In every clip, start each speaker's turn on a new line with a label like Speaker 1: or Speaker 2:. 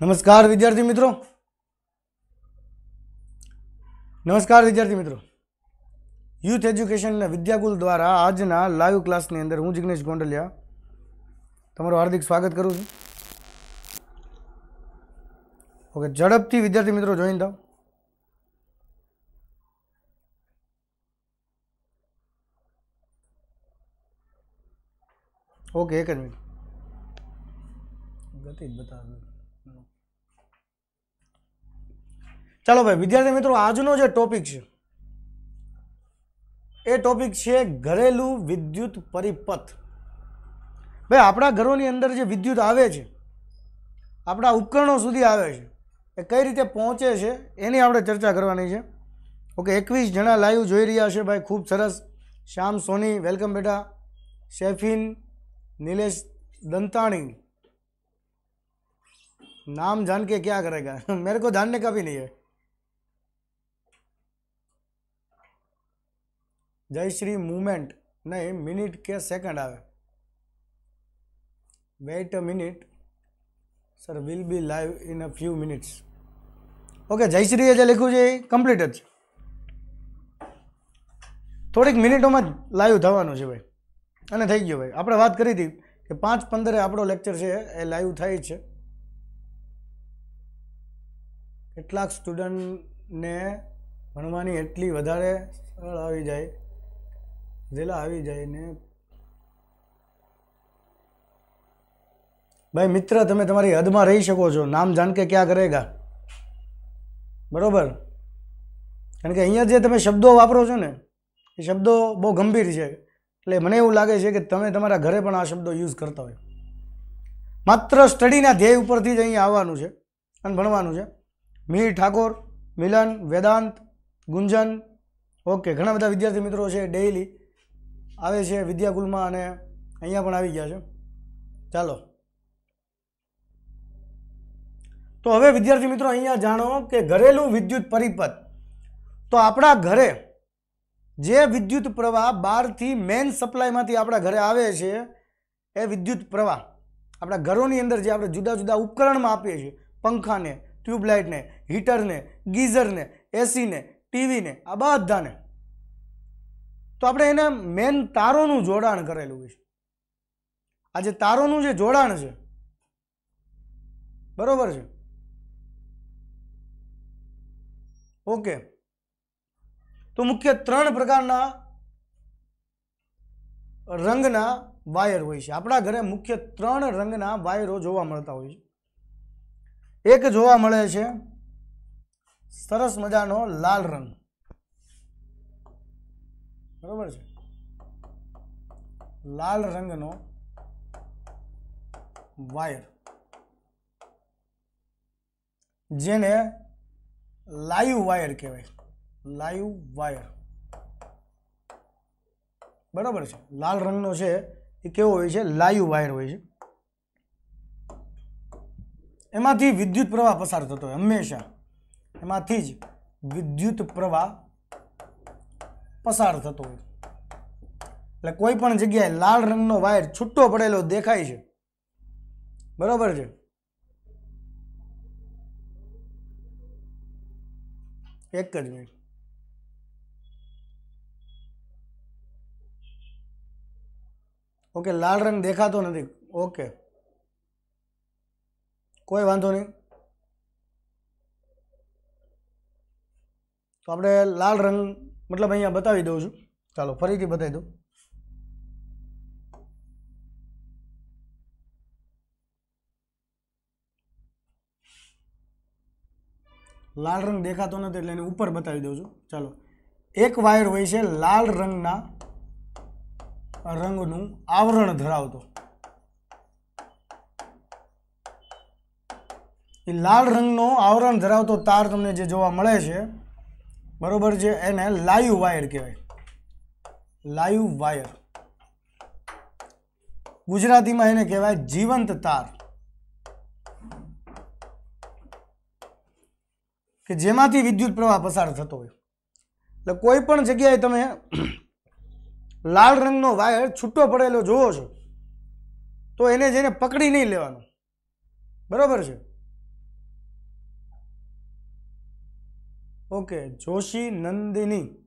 Speaker 1: નમસ્કાર વિદ્યાર્થી મિત્રો નમસ્કાર વિદ્યાર્થી મિત્રો યુથ એજ્યુકેશનના વિદ્યાકુલ દ્વારા આજના લાઈવ ક્લાસની અંદર હું જિગ્નેશ ગોંડલિયા તમારું હાર્દિક સ્વાગત કરું છું ઓકે ઝડપથી વિદ્યાર્થી મિત્રો જોઈન થાવ ઓકે એક જ મિનિટ ગતિ બતાવ ચાલો ભાઈ વિદ્યાર્થી મિત્રો આજનો જે ટોપિક છે એ ટોપિક છે ઘરેલું વિદ્યુત પરિપથ ભાઈ આપણા ઘરોની અંદર જે વિદ્યુત આવે છે આપણા ઉપકરણો સુધી આવે છે એ કઈ રીતે પહોંચે છે એની આપણે ચર્ચા કરવાની છે ઓકે એકવીસ જણા લાઈવ જોઈ રહ્યા છે ભાઈ ખૂબ સરસ શ્યામ સોની વેલકમ બેટા શેફિન નિલેશ દંતાણી નામ જાન કે ક્યાં કરેગા મેરે કો જાનને કા ભી નહીં જયશ્રી મુમેન્ટ નહીં મિનિટ કે સેકન્ડ આવે wait a minute sir will be live in a few minutes okay જયશ્રીએ જે લખ્યું છે એ કમ્પ્લીટ જ છે થોડીક મિનિટોમાં જ લાઈવ થવાનું છે ભાઈ અને થઈ ગયો ભાઈ આપણે વાત કરી હતી કે પાંચ પંદરે આપણો લેક્ચર છે એ લાઈવ થાય છે કેટલાક સ્ટુડન્ટને ભણવાની એટલી વધારે સરળ આવી જાય જેલા આવી જઈને ભાઈ મિત્ર તમે તમારી હદમાં રહી શકો છો નામ જાણ કે ક્યાં કરેગા બરાબર કારણ કે અહીંયા જે તમે શબ્દો વાપરો છો ને એ શબ્દો બહુ ગંભીર છે એટલે મને એવું લાગે છે કે તમે તમારા ઘરે પણ આ શબ્દો યુઝ કરતા હોય માત્ર સ્ટડીના ધ્યેય ઉપરથી જ અહીંયા આવવાનું છે અને ભણવાનું છે મીર ઠાકોર મિલન વેદાંત ગુંજન ઓકે ઘણા બધા વિદ્યાર્થી મિત્રો છે ડેઇલી આવે છે વિદ્યાકુલમાં અને અહીંયા પણ આવી ગયા છે ચાલો તો હવે વિદ્યાર્થી મિત્રો અહીંયા જાણો કે ઘરેલું વિદ્યુત પરિપથ તો આપણા ઘરે જે વિદ્યુત પ્રવાહ બહારથી મેઇન સપ્લાયમાંથી આપણા ઘરે આવે છે એ વિદ્યુત પ્રવાહ આપણા ઘરોની અંદર જે આપણે જુદા જુદા ઉપકરણમાં આપીએ છીએ પંખાને ટ્યુબલાઇટને હીટરને ગીઝરને એસીને ટીવીને આ બધાને તો આપણે એના મેન તારોનું જોડાણ કરેલું હોય છે આ જે તારોનું જે જોડાણ છે બરોબર છે ઓકે તો મુખ્ય ત્રણ પ્રકારના રંગના વાયર હોય છે આપણા ઘરે મુખ્ય ત્રણ રંગના વાયરો જોવા મળતા હોય છે એક જોવા મળે છે સરસ મજાનો લાલ રંગ બરોબર છે લાલ રંગનો વાયર જેને લાઈવ વાયર કહેવાય લાઈવ વાયર બરાબર છે લાલ રંગનો છે એ કેવો હોય છે લાઈવ વાયર હોય છે એમાંથી વિદ્યુત પ્રવાહ પસાર થતો હોય હંમેશા એમાંથી જ વિદ્યુત પ્રવાહ પસાર થતો હોય એટલે કોઈ પણ જગ્યાએ લાલ રંગનો વાયર છૂટો પડેલો દેખાય છે બરાબર છે એક જ મિનિટ ઓકે લાલ રંગ દેખાતો નથી ઓકે કોઈ વાંધો નહીં તો આપણે લાલ રંગ મતલબ અહીંયા બતાવી દઉં છું ચાલો ફરીથી બતાવી દઉં લાલ રંગ દેખાતો નથી એટલે એને ઉપર બતાવી દઉં છું ચાલો એક વાયર હોય છે લાલ રંગના રંગનું આવરણ ધરાવતો એ લાલ રંગનો આવરણ ધરાવતો તાર તમને જે જોવા મળે છે બરોબર છે એને લાઈવ વાયર કહેવાય લાઈવ વાયર ગુજરાતીમાં એને કહેવાય જીવંત તાર કે જેમાંથી વિદ્યુત પ્રવાહ પસાર થતો હોય એટલે કોઈ પણ જગ્યાએ તમે લાલ રંગનો વાયર છૂટો પડેલો જુઓ છો તો એને જેને પકડી નહીં લેવાનો બરાબર છે ઓકે જોશી નંદિની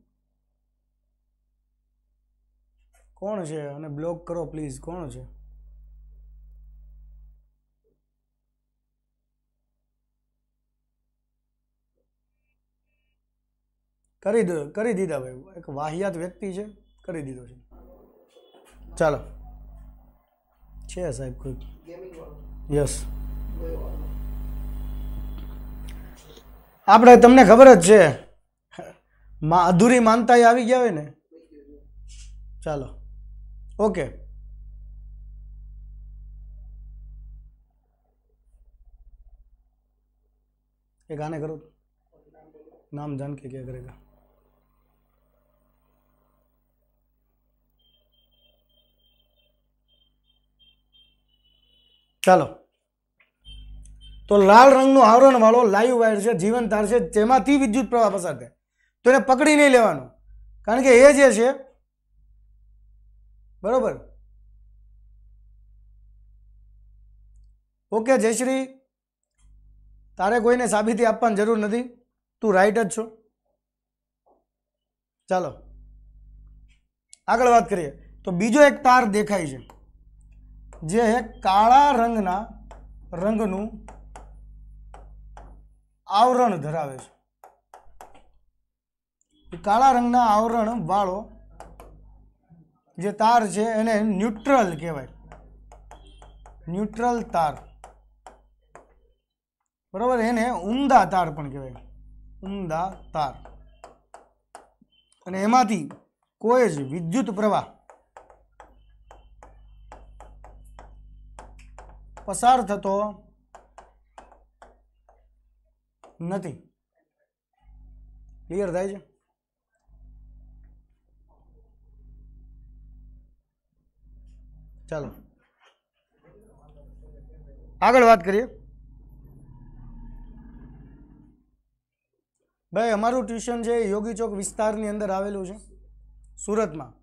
Speaker 1: કોણ છે અને બ્લોક કરો પ્લીઝ કોણ છે કરી દો કરી દીધા ભાઈ એક વાહિયાત વ્યક્તિ છે કરી દીધો છે ચાલો છે સાહેબ કોઈ યસ આપણે તમને ખબર જ છે અધૂરી માનતા આવી ગયા હોય ને ચાલો ઓકે એ गाने करो નામ जान के क्या करेगा ચાલો તો લાલ રંગનો આવરણવાળો લાઈવ વાયર છે જીવન તાર છે તેમાંથી વિદ્યુત પ્રવાહ પસાર થાય તો એને પકડી નહીં લેવાનું કારણ કે એ જે છે બરાબર ઓકે જયશ્રી તારે કોઈને સાબિતી આપવાની જરૂર નથી તું રાઈટ જ છો ચાલો આગળ વાત કરીએ તો બીજો એક તાર દેખાય છે જે કાળા રંગના રંગનું આવરણ ધરાવે છે કાળા રંગના આવરણ વાળો જે તાર છે એને ન્યુટ્રલ કહેવાય ન્યુટ્રલ તાર બરાબર એને ઉમદા તાર પણ કહેવાય ઉમદા તાર અને એમાંથી કોઈ જ વિદ્યુત પ્રવાહ પસાર થતો નથી ક્લિયર થાય છે ચાલો આગળ વાત કરીએ ભાઈ અમારું ટ્યુશન છે યોગી ચોક વિસ્તારની અંદર આવેલું છે સુરતમાં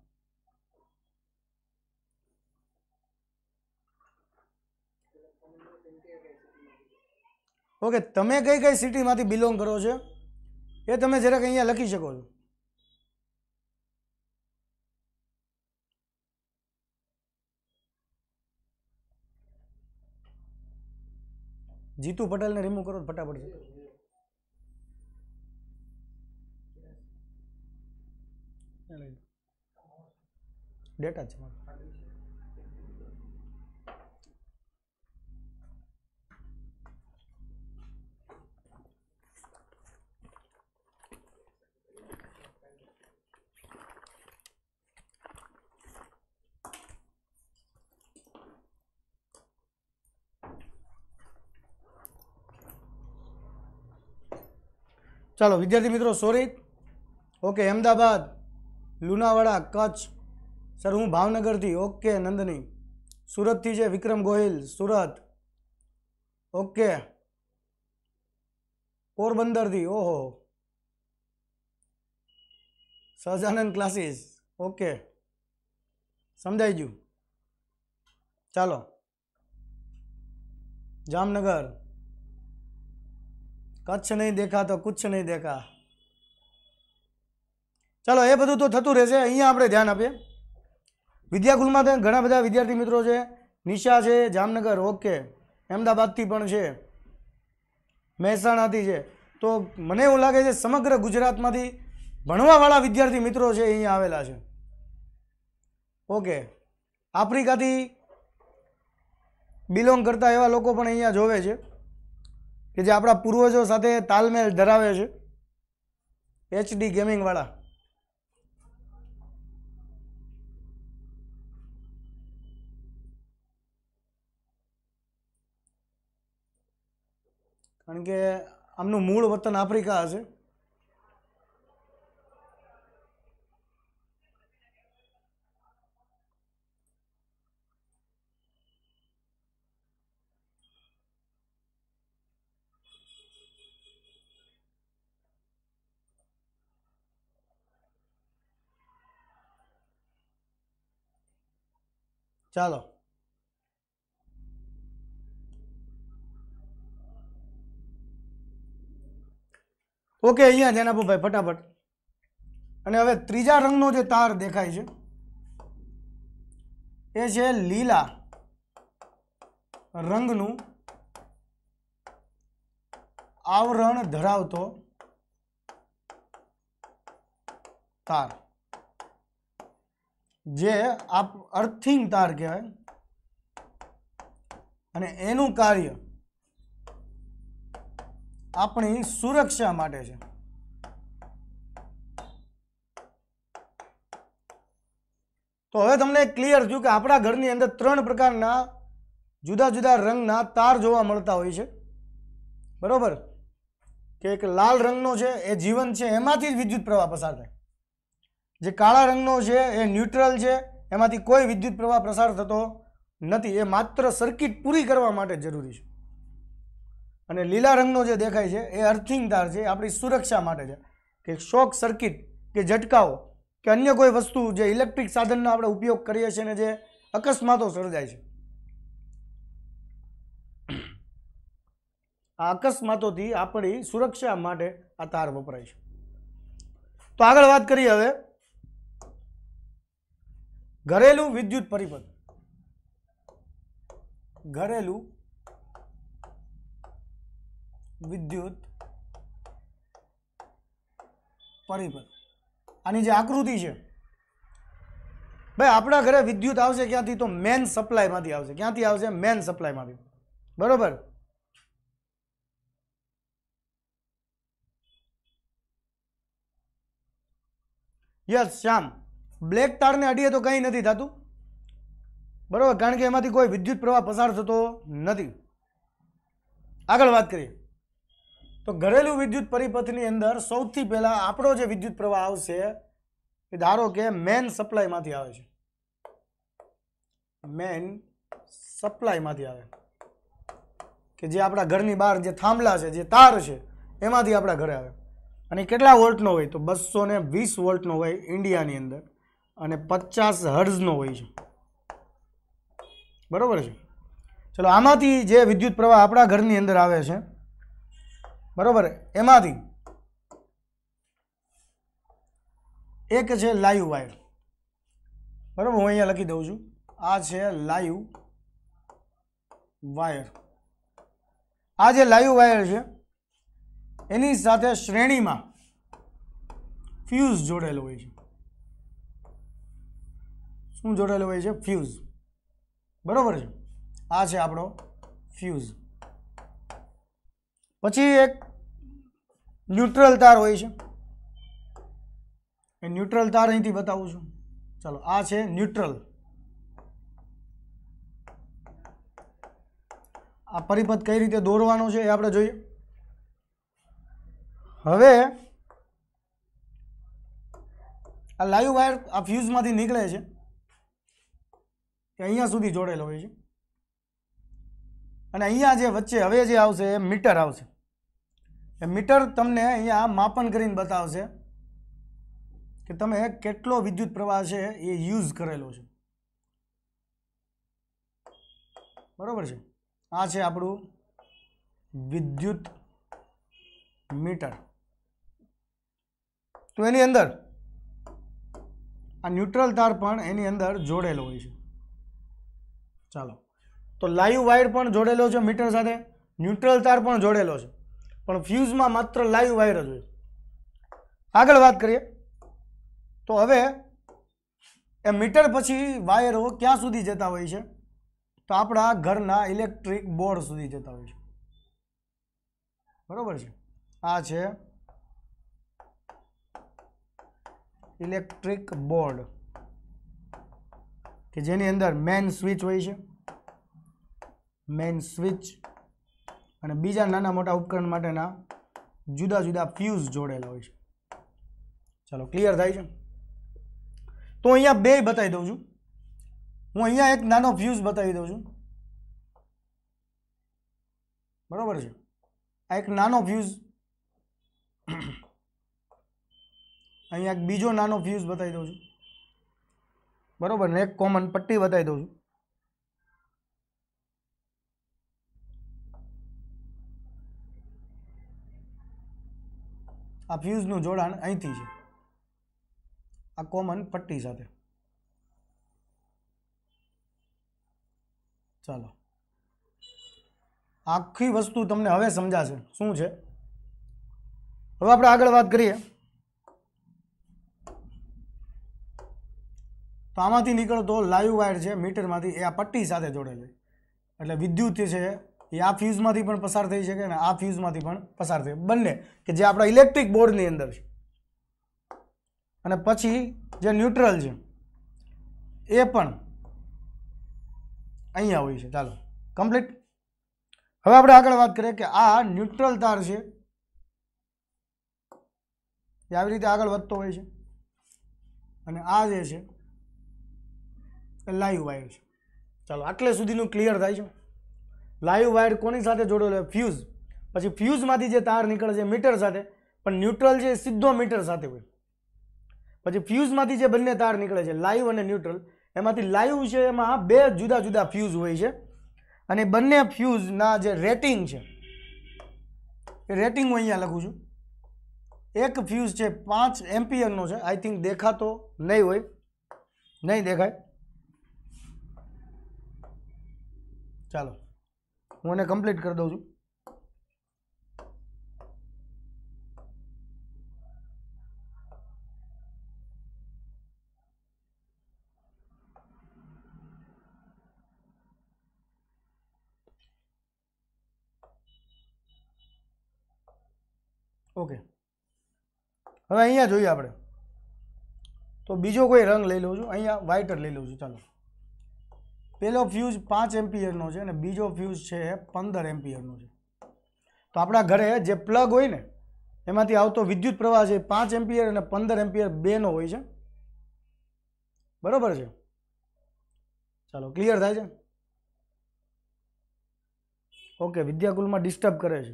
Speaker 1: ઓકે તમે કઈ કઈ સિટીમાંથી બિલોંગ કરો છો એ તમે જરાક અહીંયા લખી શકો છો જીતુ પટેલને રિમૂવ કરો ફટાફટ છે ડેટા છે મારો ચાલો વિદ્યાર્થી મિત્રો sorry okay Ahmedabad Lunawada Kutch sir હું ભાવનગરથી ઓકે નંદની સુરતથી છે વિક્રમ ગોહિલ સુરત ઓકે પોરબંદરથી ઓહો સહજાનંદ ક્લાસીસ ઓકે સમજાઈ ગયું ચાલો જામનગર કચ્છ નહીં દેખા તો કુચ્છ નહીં દેખા ચાલો એ બધું તો થતું રહેશે અહીંયા આપણે ધ્યાન આપીએ વિદ્યાકુલમાં તો ઘણા બધા વિદ્યાર્થી મિત્રો છે નિશા છે જામનગર ઓકે અમદાવાદથી પણ છે મહેસાણાથી છે તો મને એવું લાગે છે સમગ્ર ગુજરાતમાંથી ભણવાવાળા વિદ્યાર્થી મિત્રો છે અહીંયા આવેલા છે ઓકે આફ્રિકાથી બિલોંગ કરતા એવા લોકો પણ અહીંયા જોવે છે કે જે આપણા પૂર્વજો સાથે તાલમેલ ધરાવે છે એચડી ગેમિંગવાળા કારણ કે આમનું મૂળ વતન આફ્રિકા હશે ચાલો ઓકે અહીંયા ધ્યાન ફટાફટ અને હવે ત્રીજા રંગનો જે તાર દેખાય છે એ છે લીલા રંગનું આવરણ ધરાવતો તાર જે આપ અર્થિંગ તાર કહેવાય અને એનું કાર્ય આપણી સુરક્ષા માટે છે તો હવે તમને ક્લિયર થયું કે આપણા ઘરની અંદર ત્રણ પ્રકારના જુદા જુદા રંગના તાર જોવા મળતા હોય છે બરોબર કે એક લાલ રંગનો છે એ જીવન છે એમાંથી જ વિદ્યુત પ્રવાહ પસાર થાય જે કાળા રંગનો છે એ ન્યુટ્રલ છે એમાંથી કોઈ વિદ્યુત પ્રવાહ પ્રસાર થતો નથી એ માત્ર સર્કિટ પૂરી કરવા માટે જરૂરી છે અને લીલા રંગનો જે દેખાય છે એ અર્થિંગ તાર છે આપણી સુરક્ષા માટે છે કે શોક સર્કિટ કે ઝટકાઓ કે અન્ય કોઈ વસ્તુ જે ઇલેક્ટ્રિક સાધનનો આપણે ઉપયોગ કરીએ છીએ ને જે અકસ્માતો સર્જાય છે આ અકસ્માતોથી આપણી સુરક્ષા માટે આ તાર વપરાય છે તો આગળ વાત કરીએ હવે ઘરેલું વિદ્યુત પરિબળ ઘરેલું વિદ્યુત પરિબળ આની જે આકૃતિ છે ભાઈ આપણા ઘરે વિદ્યુત આવશે ક્યાંથી તો મેન સપ્લાયમાંથી આવશે ક્યાંથી આવશે મેન સપ્લાયમાંથી બરોબર યસ શ્યામ બ્લેક તારને અડીએ તો કંઈ નથી થતું બરાબર કારણ કે એમાંથી કોઈ વિદ્યુત પ્રવાહ પસાર થતો નથી આગળ વાત કરીએ તો ઘરેલું વિદ્યુત પરિપથની અંદર સૌથી પહેલાં આપણો જે વિદ્યુત પ્રવાહ આવશે એ ધારો કે મેન સપ્લાયમાંથી આવે છે મેન સપ્લાયમાંથી આવે કે જે આપણા ઘરની બહાર જે થાંભલા છે જે તાર છે એમાંથી આપણા ઘરે આવે અને કેટલા વોલ્ટનો હોય તો બસો ને વીસ વોલ્ટનો હોય ઇન્ડિયાની અંદર અને પચાસ હર્ઝનો હોય છે બરાબર છે ચલો આમાંથી જે વિદ્યુત પ્રવાહ આપણા ઘરની અંદર આવે છે બરાબર એમાંથી એક છે લાઈવ વાયર બરાબર હું અહીંયા લખી દઉં છું આ છે લાઈવ વાયર આ જે લાઈવ વાયર છે એની સાથે શ્રેણીમાં ફ્યુઝ જોડેલો હોય છે શું જોડેલું હોય છે ફ્યુઝ બરાબર છે આ છે આપણો ફ્યુઝ પછી એક ન્યુટ્રલ તાર હોય છે એ ન્યુટ્રલ તાર અહીંથી બતાવું છું ચાલો આ છે ન્યુટ્રલ આ પરિપથ કઈ રીતે દોરવાનો છે એ આપણે જોઈએ હવે આ લાઈવ વાયર આ ફ્યુઝમાંથી નીકળે છે કે અહીંયા સુધી જોડેલો હોય છે અને અહીંયા જે વચ્ચે હવે જે આવશે એ મીટર આવશે એ મીટર તમને અહીંયા માપન કરીને બતાવશે કે તમે કેટલો વિદ્યુત પ્રવાહ છે એ યુઝ કરેલો છે બરાબર છે આ છે આપણું વિદ્યુત મીટર તો એની અંદર આ ન્યુટ્રલ તાર પણ એની અંદર જોડેલો હોય છે ચાલો તો લાઈવ વાયર પણ જોડેલો છે મીટર સાથે ન્યુટ્રલ તાર પણ જોડેલો છે પણ ફ્યુઝમાં માત્ર લાઈવ વાયર જ હોય આગળ વાત કરીએ તો હવે એ મીટર પછી વાયરો ક્યાં સુધી જતા હોય છે તો આપણા ઘરના ઇલેક્ટ્રિક બોર્ડ સુધી જતા હોય છે બરાબર છે આ છે ઇલેક્ટ્રિક બોર્ડ કે જેની અંદર મેન સ્વિચ હોય છે મેન સ્વિચ અને બીજા નાના મોટા ઉપકરણ માટેના જુદા જુદા ફ્યુઝ જોડેલા હોય છે ચાલો ક્લિયર થાય છે તો અહીંયા બે બતાવી દઉં છું હું અહીંયા એક નાનો ફ્યુઝ બતાવી દઉં છું બરાબર છે આ એક નાનો ફ્યુઝ અહીંયા એક બીજો નાનો ફ્યુઝ બતાવી દઉં છું બરાબર ને એક કોમન પટ્ટી બતાવી દઉં છું આ ફ્યુઝનું જોડાણ અહીંથી છે આ કોમન પટ્ટી સાથે ચાલો આખી વસ્તુ તમને હવે સમજાશે શું છે હવે આપણે આગળ વાત કરીએ તો આમાંથી નીકળતો લાઈવ વાયર છે મીટરમાંથી એ આ પટ્ટી સાથે જોડેલી એટલે વિદ્યુત છે એ આ ફ્યુઝમાંથી પણ પસાર થઈ શકે ને આ ફ્યુઝમાંથી પણ પસાર થઈ બંને કે જે આપણા ઇલેક્ટ્રિક બોર્ડની અંદર છે અને પછી જે ન્યુટ્રલ છે એ પણ અહીંયા હોય છે ચાલો કમ્પ્લીટ હવે આપણે આગળ વાત કરીએ કે આ ન્યુટ્રલ તાર છે એ આવી રીતે આગળ વધતો હોય છે અને આ જે છે લાઈવ વાયર છે ચાલો આટલે સુધીનું ક્લિયર થાય છે લાઈવ વાયર કોની સાથે જોડેલો ફ્યુઝ પછી ફ્યુઝમાંથી જે તાર નીકળે છે મીટર સાથે પણ ન્યુટ્રલ છે સીધો મીટર સાથે હોય પછી ફ્યુઝમાંથી જે બંને તાર નીકળે છે લાઈવ અને ન્યુટ્રલ એમાંથી લાઈવ છે એમાં બે જુદા જુદા ફ્યુઝ હોય છે અને બંને ફ્યુઝના જે રેટિંગ છે એ રેટિંગ હું અહીંયા લખું છું એક ફ્યુઝ છે પાંચ એમ્પિયરનો છે આઈ થિંક દેખાતો નહીં હોય નહીં દેખાય ચાલો હું એને કમ્પ્લીટ કરી દઉં છું ઓકે હવે અહીંયા જોઈએ આપણે તો બીજો કોઈ રંગ લઈ લઉં છું અહીંયા વ્હાઇટ લઈ લઉં છું ચાલો પહેલો ફ્યુઝ પાંચ એમ્પિયરનો છે અને બીજો ફ્યુઝ છે પંદર એમ્પિયરનો છે તો આપણા ઘરે જે પ્લગ હોય ને એમાંથી આવતો વિદ્યુત પ્રવાહ છે પાંચ એમ્પિયર અને પંદર એમ્પિયર બેનો હોય છે બરાબર છે ચાલો ક્લિયર થાય છે ઓકે વિદ્યાકુલમાં ડિસ્ટર્બ કરે છે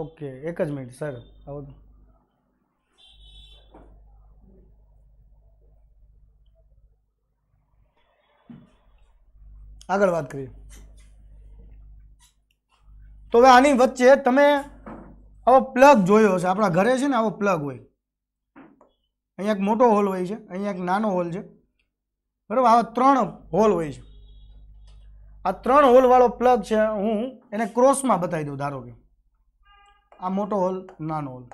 Speaker 1: ઓકે એક જ મિનિટ સર આવો આગળ વાત કરીએ તો હવે આની વચ્ચે તમે આવો પ્લગ જોયો હશે આપણા ઘરે છે ને આવો પ્લગ હોય અહીંયા એક મોટો હોલ હોય છે અહીંયા એક નાનો હોલ છે બરાબર આવા ત્રણ હોલ હોય છે આ ત્રણ હોલવાળો પ્લગ છે હું એને ક્રોસમાં બતાવી દઉં ધારો કે આ મોટો હોલ નાનો હોલ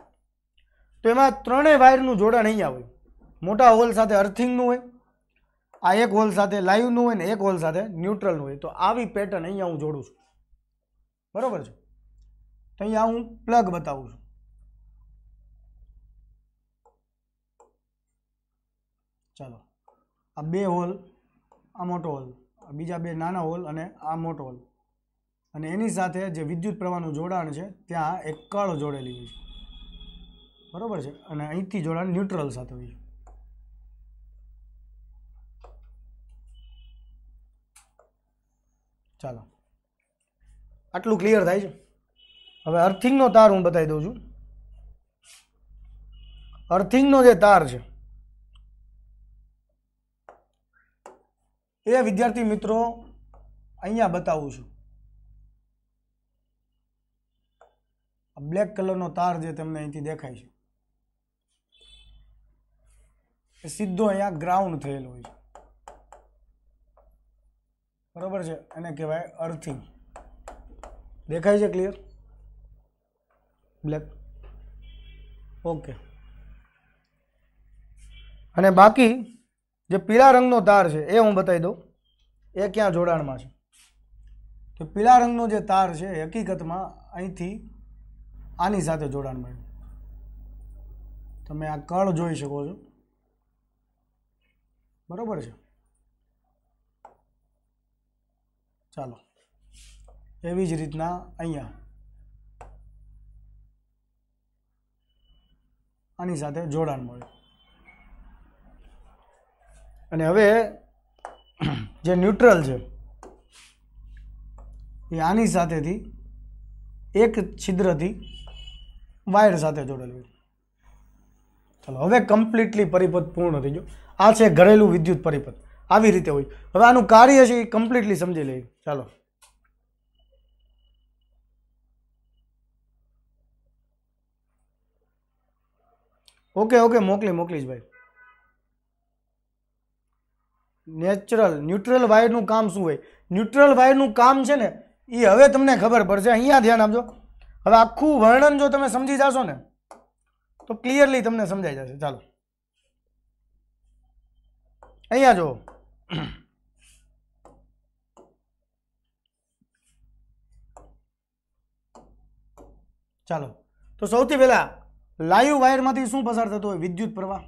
Speaker 1: તો એમાં ત્રણેય વાયરનું જોડાણ અહીંયા હોય મોટા હોલ સાથે અર્થિંગનું હોય આ એક હોલ સાથે લાઈવનું હોય ને એક હોલ સાથે ન્યુટ્રલનું હોય તો આવી પેટર્ન અહીંયા હું જોડું છું બરાબર છે તો અહીંયા હું પ્લગ બતાવું છું ચાલો આ બે હોલ આ મોટો હોલ બીજા બે નાના હોલ અને આ મોટો હોલ અને એની સાથે જે વિદ્યુત પ્રવાહનું જોડાણ છે ત્યાં એક કળ જોડેલી હોય છે બરાબર છે અને અહીંથી જોડાણ ન્યુટ્રલ સાથે હોય છે ચાલો આટલું ક્લિયર થાય છે હવે અર્થિંગનો તાર હું બતાવી દઉં છું અર્થિંગનો જે તાર છે એ વિદ્યાર્થી મિત્રો અહીંયા બતાવું છું બ્લેક કલરનો તાર જે તમને અહીંથી દેખાય છે એ સીધો અહીંયા ગ્રાઉન્ડ થયેલો હોય છે બરાબર છે એને કહેવાય અર્થિંગ દેખાય છે ક્લિયર બ્લેક ઓકે અને બાકી જે પીળા રંગનો તાર છે એ હું બતાવી દઉં એ ક્યાં જોડાણમાં છે તો પીળા રંગનો જે તાર છે હકીકતમાં અહીંથી આની સાથે જોડાણ છે તમે આ કળ જોઈ શકો છો બરાબર છે ચાલો એવી જ રીતના અહીંયા આની સાથે જોડાણ મળ્યું અને હવે જે ન્યુટ્રલ છે એ આની સાથેથી એક છિદ્રથી વાયર સાથે જોડેલું ચાલો હવે કમ્પ્લીટલી પરિપથ પૂર્ણ થઈ ગયું આ છે ઘરેલું વિદ્યુત પરિપથ આવી રીતે હોય હવે આનું કાર્ય છે એ કમ્પ્લીટલી સમજી લઈએ ચાલો ઓકે ઓકે મોકલી મોકલીશ ભાઈ નેચરલ ન્યુટ્રલ વાયરનું કામ શું હોય ન્યુટ્રલ વાયરનું કામ છે ને એ હવે તમને ખબર પડશે અહીંયા ધ્યાન આપજો હવે આખું વર્ણન જો તમે સમજી જશો ને તો ક્લિયરલી તમને સમજાઈ જશે ચાલો અહીંયા જુઓ ચાલો તો સૌથી પહેલાં લાઈવ વાયરમાંથી શું પસાર થતો હોય વિદ્યુત પ્રવાહ